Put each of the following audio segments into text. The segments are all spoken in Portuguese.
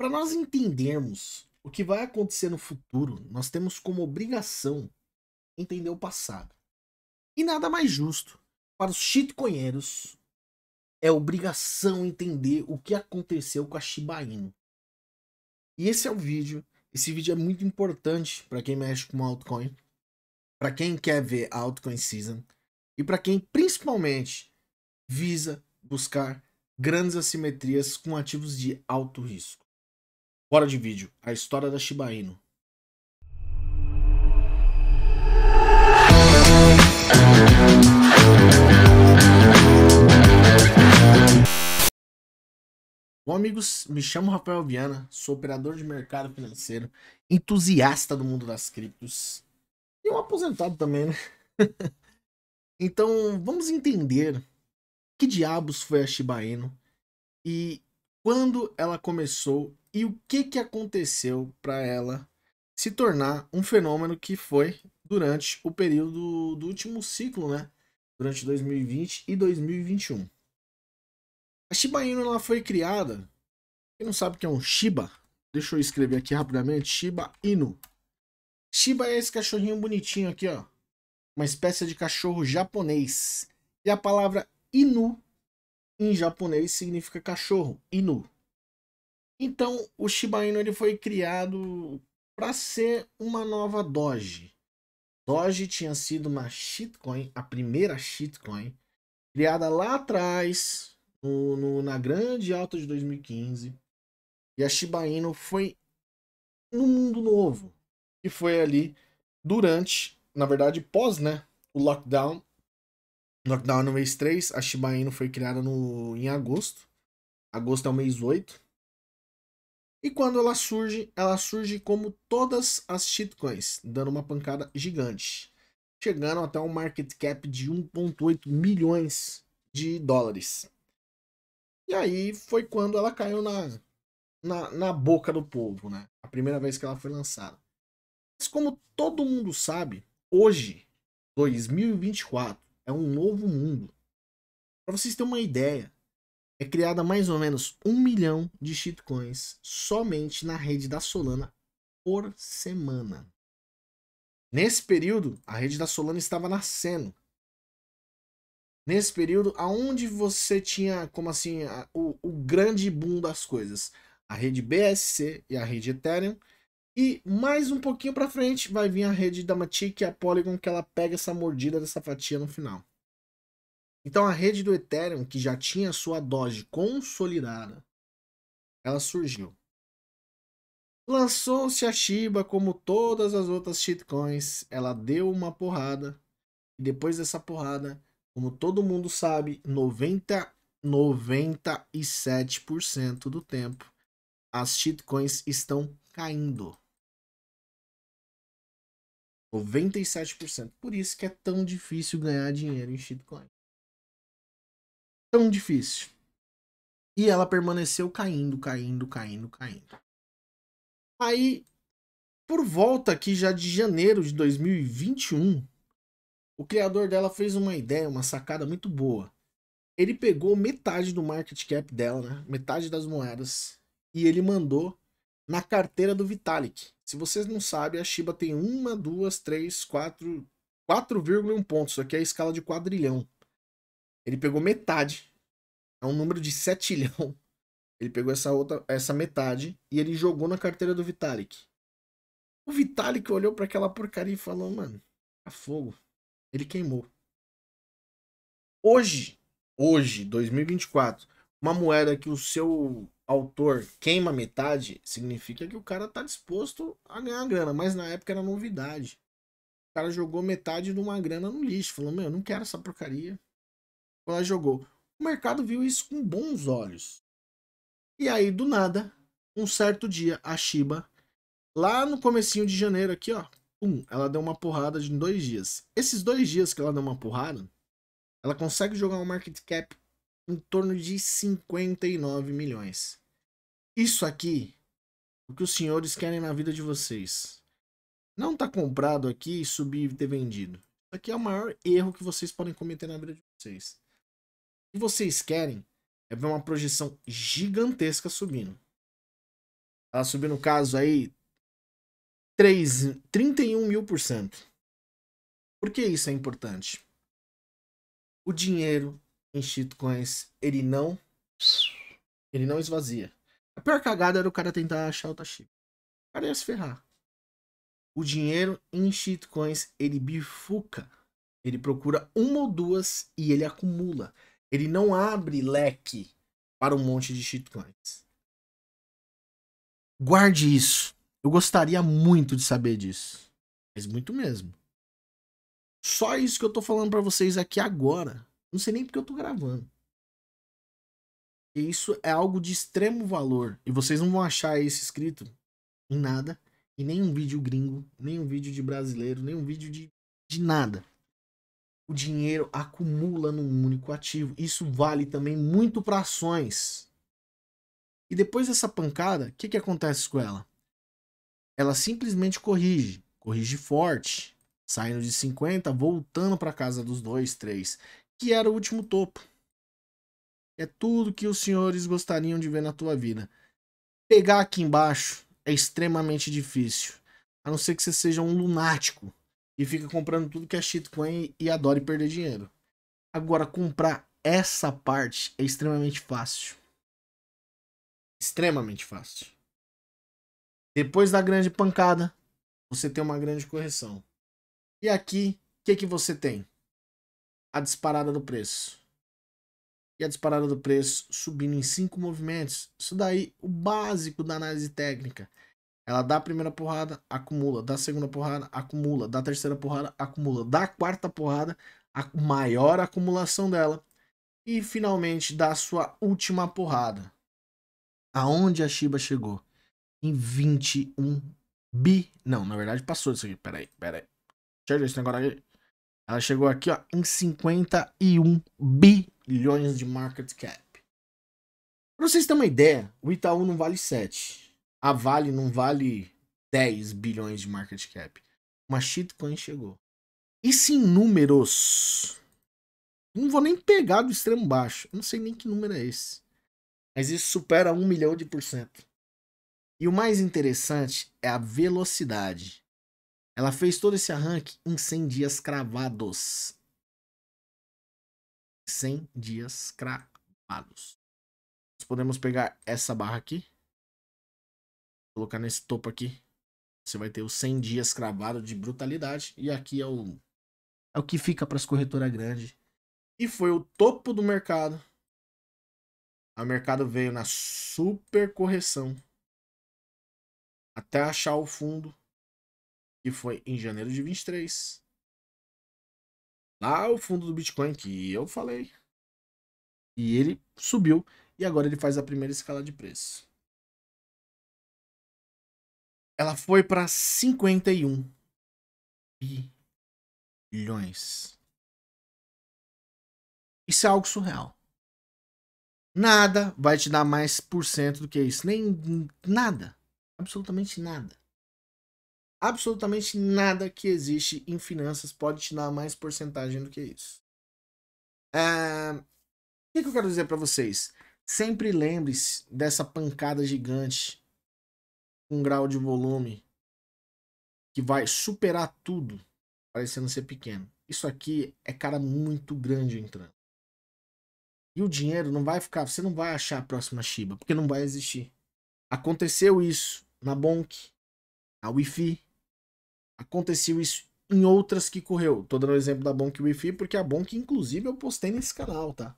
Para nós entendermos o que vai acontecer no futuro, nós temos como obrigação entender o passado. E nada mais justo. Para os chitcoinheiros, é obrigação entender o que aconteceu com a Shiba Inu. E esse é o vídeo. Esse vídeo é muito importante para quem mexe com altcoin, para quem quer ver a altcoin season e para quem principalmente visa buscar grandes assimetrias com ativos de alto risco. Bora de vídeo. A história da Shiba Inu. Bom, amigos, me chamo Rafael Viana, sou operador de mercado financeiro, entusiasta do mundo das criptos e um aposentado também, né? então, vamos entender que diabos foi a Shiba Inu e quando ela começou e o que, que aconteceu para ela se tornar um fenômeno que foi durante o período do último ciclo, né? Durante 2020 e 2021. A Shiba Inu ela foi criada. Quem não sabe o que é um Shiba? Deixa eu escrever aqui rapidamente. Shiba Inu. Shiba é esse cachorrinho bonitinho aqui, ó. Uma espécie de cachorro japonês. E a palavra Inu em japonês significa cachorro. Inu. Então, o Shiba Inu ele foi criado para ser uma nova Doge. Doge tinha sido uma shitcoin, a primeira shitcoin, criada lá atrás, no, no, na grande alta de 2015. E a Shiba Inu foi no mundo novo. E foi ali durante, na verdade, pós né, o lockdown. Lockdown no mês 3, a Shiba Inu foi criada no, em agosto. Agosto é o mês 8. E quando ela surge, ela surge como todas as shitcoins, dando uma pancada gigante, chegando até um market cap de 1.8 milhões de dólares. E aí foi quando ela caiu na, na, na boca do povo, né? A primeira vez que ela foi lançada. Mas como todo mundo sabe, hoje, 2024, é um novo mundo. Para vocês terem uma ideia, é criada mais ou menos um milhão de shitcoins somente na rede da Solana por semana. Nesse período, a rede da Solana estava nascendo. Nesse período, aonde você tinha, como assim, a, o, o grande boom das coisas? A rede BSC e a rede Ethereum. E mais um pouquinho para frente vai vir a rede da Matic e a Polygon, que ela pega essa mordida dessa fatia no final. Então a rede do Ethereum, que já tinha sua Doge consolidada, ela surgiu. Lançou-se a Shiba como todas as outras shitcoins, ela deu uma porrada e depois dessa porrada, como todo mundo sabe, 90 97% do tempo as shitcoins estão caindo. 97%. Por isso que é tão difícil ganhar dinheiro em shitcoin tão difícil. E ela permaneceu caindo, caindo, caindo, caindo. Aí, por volta aqui já de janeiro de 2021, o criador dela fez uma ideia, uma sacada muito boa. Ele pegou metade do market cap dela, né? metade das moedas, e ele mandou na carteira do Vitalik. Se vocês não sabem, a Shiba tem uma, duas, três, quatro, 4,1 pontos. Isso aqui é a escala de quadrilhão. Ele pegou metade. É um número de 7 ilhão. Ele pegou essa outra, essa metade e ele jogou na carteira do Vitalik. O Vitalik olhou para aquela porcaria e falou: "Mano, a tá fogo". Ele queimou. Hoje, hoje, 2024, uma moeda que o seu autor queima metade significa que o cara tá disposto a ganhar grana, mas na época era novidade. O cara jogou metade de uma grana no lixo, falou: "Meu, eu não quero essa porcaria" ela jogou. O mercado viu isso com bons olhos. E aí, do nada, um certo dia, a Shiba, lá no comecinho de janeiro aqui, ó, um, ela deu uma porrada de dois dias. Esses dois dias que ela deu uma porrada, ela consegue jogar um market cap em torno de 59 milhões. Isso aqui, o que os senhores querem na vida de vocês. Não tá comprado aqui e subir e ter vendido. Isso aqui é o maior erro que vocês podem cometer na vida de vocês que vocês querem é ver uma projeção gigantesca subindo. Ela tá subiu, no caso, aí 3, 31 mil por cento. Por que isso é importante? O dinheiro em shitcoins, ele não. Ele não esvazia. A pior cagada era o cara tentar achar outra chip. O cara ia se ferrar. O dinheiro em shitcoins, ele bifuca. Ele procura uma ou duas e ele acumula. Ele não abre leque para um monte de shitcoins. Guarde isso. Eu gostaria muito de saber disso. Mas muito mesmo. Só isso que eu tô falando para vocês aqui agora. Não sei nem porque eu tô gravando. E isso é algo de extremo valor. E vocês não vão achar isso escrito em nada. E nem um vídeo gringo, nem um vídeo de brasileiro, nem um vídeo de, de nada o dinheiro acumula num único ativo. Isso vale também muito para ações. E depois dessa pancada, o que, que acontece com ela? Ela simplesmente corrige, corrige forte, saindo de 50, voltando para casa dos 2, 3, que era o último topo. É tudo que os senhores gostariam de ver na tua vida. Pegar aqui embaixo é extremamente difícil, a não ser que você seja um lunático e fica comprando tudo que é shitcoin e adora perder dinheiro. Agora, comprar essa parte é extremamente fácil. Extremamente fácil. Depois da grande pancada, você tem uma grande correção. E aqui, o que, que você tem? A disparada do preço. E a disparada do preço subindo em cinco movimentos. Isso daí, o básico da análise técnica. Ela dá a primeira porrada, acumula, dá a segunda porrada, acumula, dá a terceira porrada, acumula, dá a quarta porrada, a maior acumulação dela e finalmente dá a sua última porrada. Aonde a Shiba chegou? Em 21 bi. Não, na verdade passou isso aqui. Peraí, peraí. Deixa eu ver esse negócio aqui. Ela chegou aqui, ó, em 51 bilhões de market cap. Pra vocês terem uma ideia, o Itaú não vale 7 a Vale não vale 10 bilhões de market cap. Uma shitcoin chegou. Isso em números. Não vou nem pegar do extremo baixo. Eu não sei nem que número é esse. Mas isso supera 1 milhão de por cento. E o mais interessante é a velocidade. Ela fez todo esse arranque em 100 dias cravados. 100 dias cravados. Nós podemos pegar essa barra aqui. Colocar nesse topo aqui. Você vai ter os 100 dias cravado de brutalidade. E aqui é o, é o que fica para as corretoras grandes. E foi o topo do mercado. O mercado veio na super correção. Até achar o fundo. Que foi em janeiro de 23. Lá o fundo do Bitcoin que eu falei. E ele subiu. E agora ele faz a primeira escala de preço ela foi para 51 bilhões. Isso é algo surreal. Nada vai te dar mais por cento do que isso. Nem nada. Absolutamente nada. Absolutamente nada que existe em finanças pode te dar mais porcentagem do que isso. É... O que eu quero dizer para vocês? Sempre lembre-se dessa pancada gigante um grau de volume que vai superar tudo, parecendo ser pequeno. Isso aqui é cara muito grande entrando. E o dinheiro não vai ficar, você não vai achar a próxima Shiba, porque não vai existir. Aconteceu isso na Bonk, na Wi-Fi. Aconteceu isso em outras que correu. Tô dando o exemplo da Bonk Wi-Fi, porque a Bonk, inclusive, eu postei nesse canal, tá?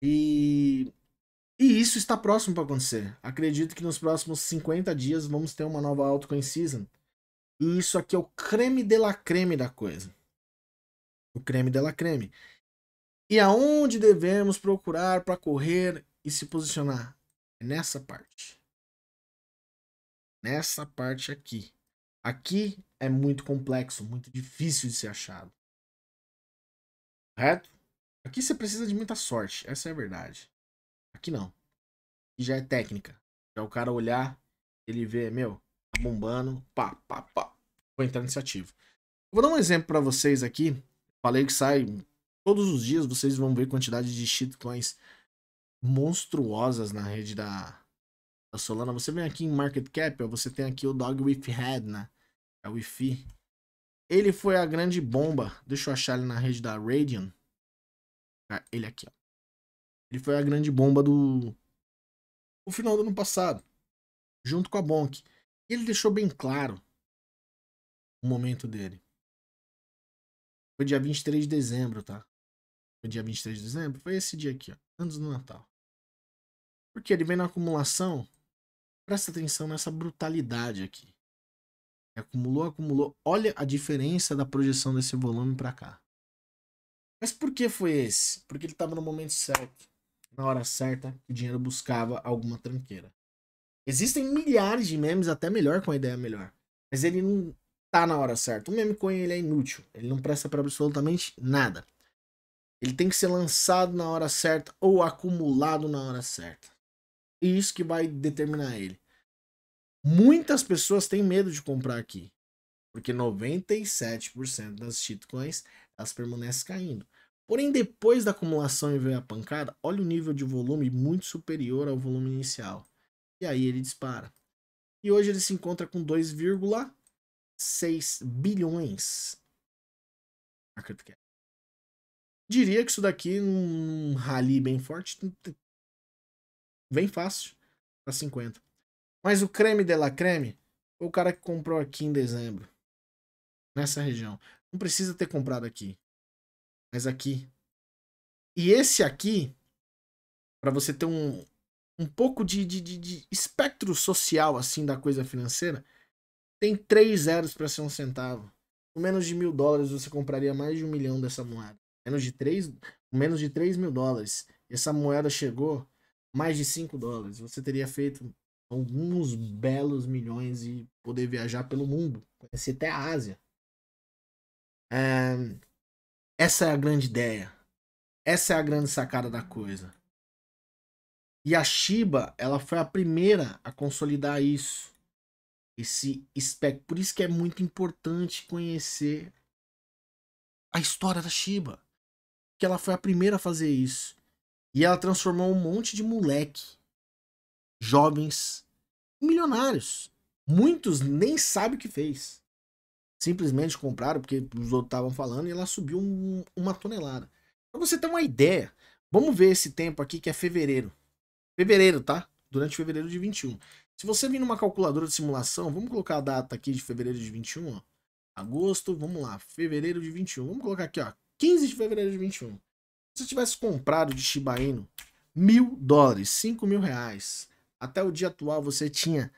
E e isso está próximo para acontecer. Acredito que nos próximos 50 dias vamos ter uma nova altcoin season. E isso aqui é o creme de la creme da coisa. O creme de la creme. E aonde devemos procurar para correr e se posicionar? nessa parte. Nessa parte aqui. Aqui é muito complexo, muito difícil de ser achado. Correto? Aqui você precisa de muita sorte, essa é a verdade. Aqui não. Aqui já é técnica. Já o cara olhar, ele vê, meu, tá bombando, pá, pá, pá. Vou entrar nesse ativo. Vou dar um exemplo para vocês aqui. Falei que sai todos os dias, vocês vão ver quantidade de shitcoins monstruosas na rede da, da Solana. Você vem aqui em Market Cap, você tem aqui o Dog With Head, né? É o Wi-Fi. Ele foi a grande bomba. Deixa eu achar ele na rede da Radian. Tá, ele aqui, ó. Ele foi a grande bomba do. final do ano passado. Junto com a Bonk. Ele deixou bem claro o momento dele. Foi dia 23 de dezembro, tá? Foi dia 23 de dezembro? Foi esse dia aqui, ó. Antes do Natal. Porque ele vem na acumulação. Presta atenção nessa brutalidade aqui. acumulou, acumulou. Olha a diferença da projeção desse volume para cá. Mas por que foi esse? Porque ele estava no momento certo na hora certa que o dinheiro buscava alguma tranqueira. Existem milhares de memes até melhor com a ideia melhor, mas ele não tá na hora certa. O meme coin ele é inútil, ele não presta para absolutamente nada. Ele tem que ser lançado na hora certa ou acumulado na hora certa. E isso que vai determinar ele. Muitas pessoas têm medo de comprar aqui, porque 97% das shitcoins elas permanecem caindo. Porém, depois da acumulação e veio a pancada, olha o nível de volume muito superior ao volume inicial. E aí ele dispara. E hoje ele se encontra com 2,6 bilhões. Market cap. É. Diria que isso daqui, num é rally bem forte, vem fácil para tá 50. Mas o creme de la creme foi o cara que comprou aqui em dezembro. Nessa região. Não precisa ter comprado aqui mas aqui. E esse aqui, para você ter um, um pouco de, de, de, de, espectro social assim da coisa financeira, tem três zeros para ser um centavo. Com menos de mil dólares você compraria mais de um milhão dessa moeda. Menos de três, com menos de três mil dólares, essa moeda chegou mais de cinco dólares. Você teria feito alguns belos milhões e poder viajar pelo mundo, conhecer até a Ásia. É... Essa é a grande ideia. Essa é a grande sacada da coisa. E a Shiba, ela foi a primeira a consolidar isso. Esse espectro. Por isso que é muito importante conhecer a história da Shiba. Que ela foi a primeira a fazer isso. E ela transformou um monte de moleque, jovens, milionários. Muitos nem sabem o que fez simplesmente compraram porque os outros estavam falando e ela subiu um, uma tonelada. Para você ter uma ideia, vamos ver esse tempo aqui que é fevereiro. Fevereiro, tá? Durante fevereiro de 21. Se você vir numa calculadora de simulação, vamos colocar a data aqui de fevereiro de 21, ó. Agosto, vamos lá, fevereiro de 21. Vamos colocar aqui, ó, 15 de fevereiro de 21. Se você tivesse comprado de Shiba Inu mil dólares, cinco mil reais, até o dia atual você tinha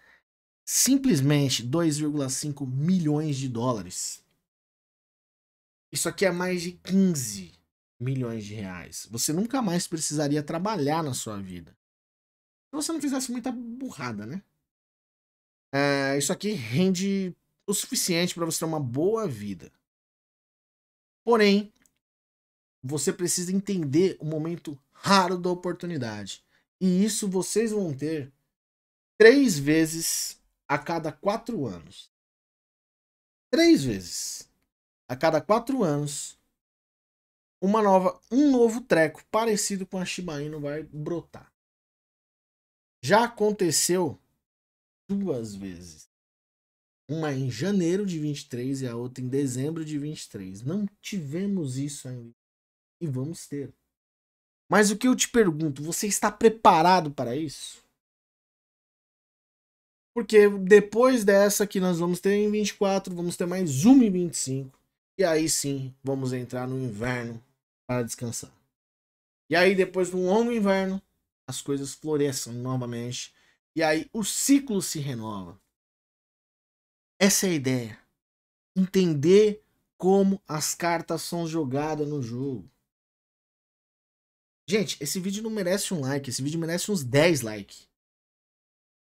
simplesmente 2,5 milhões de dólares. Isso aqui é mais de 15 milhões de reais. Você nunca mais precisaria trabalhar na sua vida. Se você não fizesse muita burrada, né? É, isso aqui rende o suficiente para você ter uma boa vida. Porém, você precisa entender o momento raro da oportunidade. E isso vocês vão ter três vezes a cada quatro anos. Três vezes a cada quatro anos, uma nova, um novo treco parecido com a Shiba Inu vai brotar. Já aconteceu duas vezes. Uma em janeiro de 23 e a outra em dezembro de 23. Não tivemos isso ainda. E vamos ter. Mas o que eu te pergunto, você está preparado para isso? Porque depois dessa que nós vamos ter em 24, vamos ter mais uma em 25. E aí sim, vamos entrar no inverno para descansar. E aí depois de um longo inverno, as coisas florescem novamente. E aí o ciclo se renova. Essa é a ideia. Entender como as cartas são jogadas no jogo. Gente, esse vídeo não merece um like, esse vídeo merece uns 10 likes.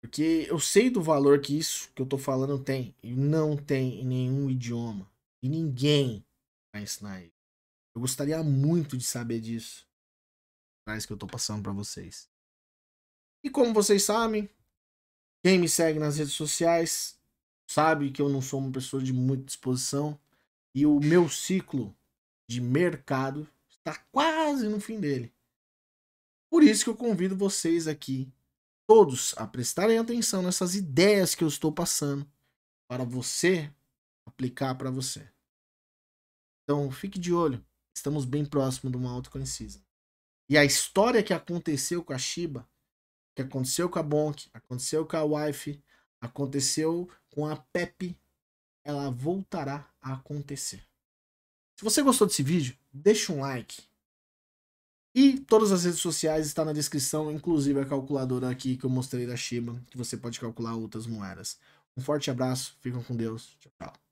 Porque eu sei do valor que isso que eu tô falando tem. E não tem em nenhum idioma. E ninguém vai tá ensinar ele. Eu gostaria muito de saber disso. mas que eu tô passando para vocês. E como vocês sabem, quem me segue nas redes sociais sabe que eu não sou uma pessoa de muita disposição. E o meu ciclo de mercado está quase no fim dele. Por isso que eu convido vocês aqui todos a prestarem atenção nessas ideias que eu estou passando para você aplicar para você. Então, fique de olho. Estamos bem próximo de uma autoconhecida. E a história que aconteceu com a Shiba, que aconteceu com a Bonk, aconteceu com a Wife, aconteceu com a Pepe, ela voltará a acontecer. Se você gostou desse vídeo, deixa um like. E todas as redes sociais está na descrição, inclusive a calculadora aqui que eu mostrei da Shiba, que você pode calcular outras moedas. Um forte abraço, ficam com Deus. Tchau, tchau.